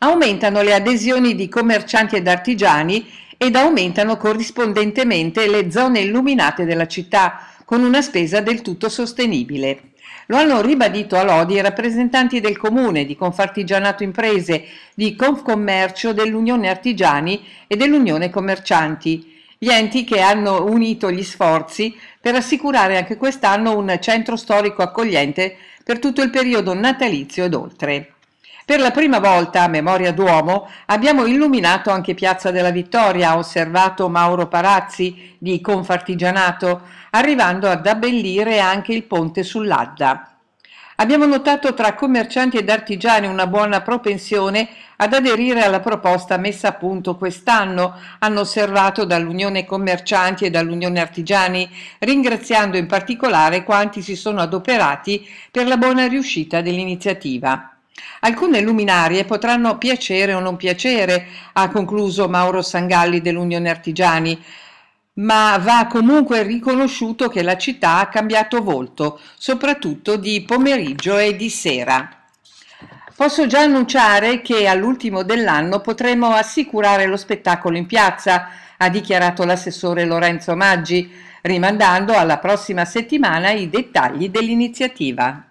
aumentano le adesioni di commercianti ed artigiani ed aumentano corrispondentemente le zone illuminate della città, con una spesa del tutto sostenibile. Lo hanno ribadito a Lodi i rappresentanti del Comune, di Confartigianato Imprese, di Confcommercio, dell'Unione Artigiani e dell'Unione Commercianti, gli enti che hanno unito gli sforzi per assicurare anche quest'anno un centro storico accogliente per tutto il periodo natalizio ed oltre. Per la prima volta, a memoria d'uomo, abbiamo illuminato anche Piazza della Vittoria, ha osservato Mauro Parazzi di Confartigianato, arrivando ad abbellire anche il ponte sull'Adda. Abbiamo notato tra commercianti ed artigiani una buona propensione ad aderire alla proposta messa a punto quest'anno, hanno osservato dall'Unione Commercianti e dall'Unione Artigiani, ringraziando in particolare quanti si sono adoperati per la buona riuscita dell'iniziativa. Alcune luminarie potranno piacere o non piacere, ha concluso Mauro Sangalli dell'Unione Artigiani, ma va comunque riconosciuto che la città ha cambiato volto, soprattutto di pomeriggio e di sera. Posso già annunciare che all'ultimo dell'anno potremo assicurare lo spettacolo in piazza, ha dichiarato l'assessore Lorenzo Maggi, rimandando alla prossima settimana i dettagli dell'iniziativa.